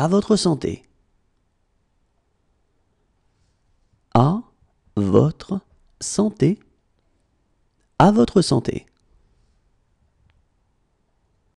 à votre santé. À votre santé. À votre santé.